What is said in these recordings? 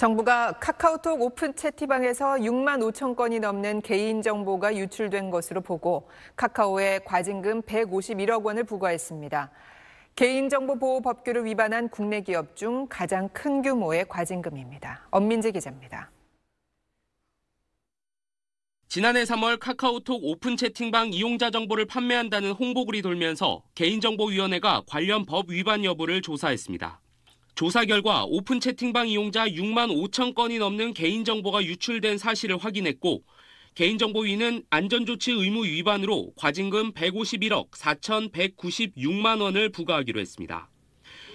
정부가 카카오톡 오픈 채팅방에서 6만 5천 건이 넘는 개인 정보가 유출된 것으로 보고 카카오에 과징금 151억 원을 부과했습니다. 개인정보 보호 법규를 위반한 국내 기업 중 가장 큰 규모의 과징금입니다. 엄민재 기자입니다. 지난해 3월 카카오톡 오픈 채팅방 이용자 정보를 판매한다는 홍보글이 돌면서 개인정보위원회가 관련 법 위반 여부를 조사했습니다. 조사 결과 오픈 채팅방 이용자 6만 5천 건이 넘는 개인정보가 유출된 사실을 확인했고 개인정보위는 안전조치 의무 위반으로 과징금 151억 4,196만 원을 부과하기로 했습니다.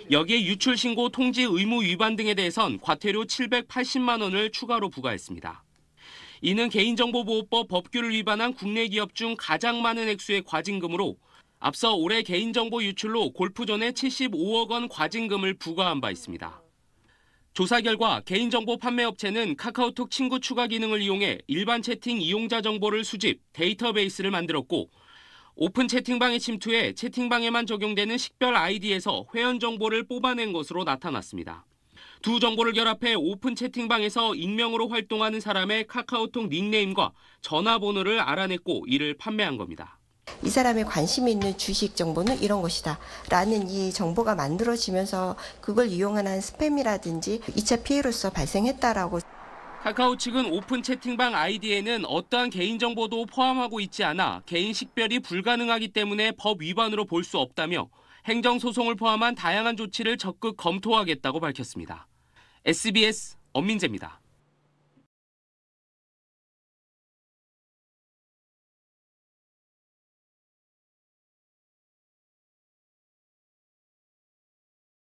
여기에 유출 신고 통지 의무 위반 등에 대해선 과태료 780만 원을 추가로 부과했습니다. 이는 개인정보보호법 법규를 위반한 국내 기업 중 가장 많은 액수의 과징금으로 앞서 올해 개인정보 유출로 골프존에 75억 원 과징금을 부과한 바 있습니다. 조사 결과 개인정보 판매업체는 카카오톡 친구 추가 기능을 이용해 일반 채팅 이용자 정보를 수집, 데이터베이스를 만들었고 오픈 채팅방에 침투해 채팅방에만 적용되는 식별 아이디에서 회원 정보를 뽑아낸 것으로 나타났습니다. 두 정보를 결합해 오픈 채팅방에서 익명으로 활동하는 사람의 카카오톡 닉네임과 전화번호를 알아냈고 이를 판매한 겁니다. 이 사람의 관심 있는 주식 정보는 이런 것이다. 라는 이 정보가 만들어지면서 그걸 이용한 한 스팸이라든지 2차 피해로서 발생했다라고. 카카오 측은 오픈 채팅방 아이디에는 어떠한 개인정보도 포함하고 있지 않아 개인 식별이 불가능하기 때문에 법 위반으로 볼 수 없다며 행정소송을 포함한 다양한 조치를 적극 검토하겠다고 밝혔습니다. SBS 엄민재입니다.